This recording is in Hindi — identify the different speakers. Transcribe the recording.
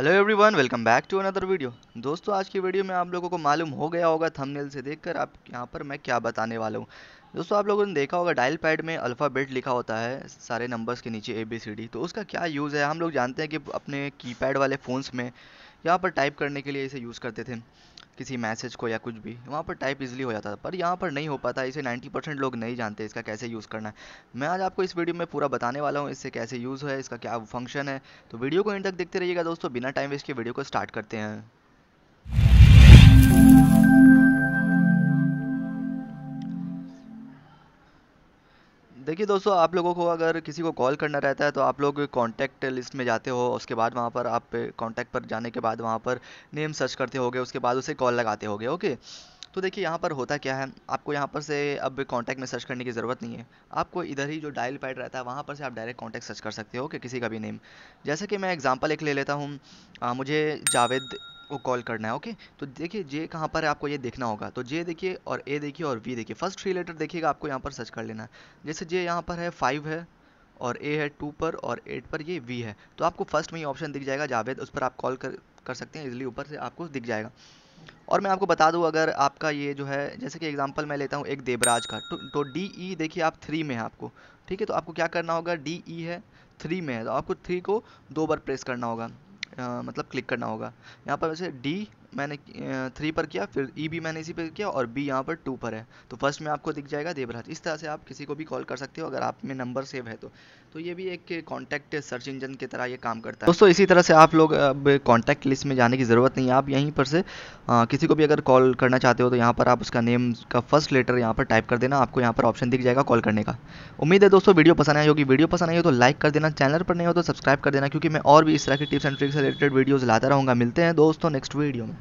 Speaker 1: hello everyone welcome back to another video दोस्तों आज की वीडियो में आप लोगों को मालूम हो गया होगा थंबनेल से देखकर आप यहाँ पर मैं क्या बताने वाला हूँ दोस्तों आप लोगों ने देखा होगा डायल पैड में अल्फ़ाबेट लिखा होता है सारे नंबर्स के नीचे ए बी सी डी तो उसका क्या यूज़ है हम लोग जानते हैं कि अपने कीपैड वाले फ़ोन्स में यहाँ पर टाइप करने के लिए इसे यूज़ करते थे किसी मैसेज को या कुछ भी वहाँ पर टाइप इजीली हो जाता था पर यहाँ पर नहीं हो पाता इसे 90 परसेंट लोग नहीं जानते इसका कैसे यूज़ करना है मैं आज आपको इस वीडियो में पूरा बताने वाला हूँ इससे कैसे यूज़ है इसका क्या फंक्शन है तो वीडियो को इन तक देखते रहिएगा दोस्तों बिना टाइम वेस्ट के वीडियो को स्टार्ट करते हैं देखिए दोस्तों आप लोगों को अगर किसी को कॉल करना रहता है तो आप लोग कॉन्टैक्ट लिस्ट में जाते हो उसके बाद वहाँ पर आप कॉन्टैक्ट पर जाने के बाद वहाँ पर नेम सर्च करते हो उसके बाद उसे कॉल लगाते हो ओके तो देखिए यहाँ पर होता क्या है आपको यहाँ पर से अब कॉन्टैक्ट में सर्च करने की ज़रूरत नहीं है आपको इधर ही जो डायल पैड रहता है वहाँ पर से आप डायरेक्ट कॉन्टैक्ट सर्च कर सकते हो कि किसी का भी नेम जैसे कि मैं एग्ज़ाम्पल एक ले लेता हूँ मुझे जावेद वो कॉल करना है ओके तो देखिए जे कहाँ पर है आपको ये देखना होगा तो जे देखिए और ए देखिए और वी देखिए फर्स्ट थ्री लेटर देखिएगा आपको यहाँ पर सर्च कर लेना है जैसे जे यहाँ पर है फाइव है और ए है टू पर और एट पर ये वी है तो आपको फर्स्ट में ही ऑप्शन दिख जाएगा जावेद उस पर आप कॉल कर कर सकते हैं इजिली ऊपर से आपको दिख जाएगा और मैं आपको बता दूँ अगर आपका ये जो है जैसे कि एग्जाम्पल मैं लेता हूँ एक देवराज का तो, तो डी ई देखिए आप थ्री में है आपको ठीक है तो आपको क्या करना होगा डी ई है थ्री में है तो आपको थ्री को दो बार प्रेस करना होगा मतलब क्लिक करना होगा यहाँ पर वैसे डी मैंने थ्री पर किया फिर ई e भी मैंने इसी पर किया और बी यहाँ पर टू पर है तो फर्स्ट में आपको दिख जाएगा देवराज इस तरह से आप किसी को भी कॉल कर सकते हो अगर आप में नंबर सेव है तो तो ये भी एक कॉन्टैक्ट सर्च इंजन की तरह ये काम करता है दोस्तों इसी तरह से आप लोग अब कॉन्टैक्ट लिस्ट में जाने की ज़रूरत नहीं है आप यहीं पर से आ, किसी को भी अगर कॉल करना चाहते हो तो यहाँ पर आप उसका नेम का फर्स्ट लेटर यहाँ पर टाइप कर देना आपको यहाँ पर ऑप्शन दिख जाएगा कॉल करने का उम्मीद है दोस्तों वीडियो पसंद आई होगी वीडियो पसंद आई हो तो लाइक कर देना चैनल पर नहीं हो तो सब्सक्राइब कर देना क्योंकि मैं और भी इस तरह की tips and tricks related videos लाता रहूँगा मिलते हैं दोस्तों नेक्स्ट वीडियो में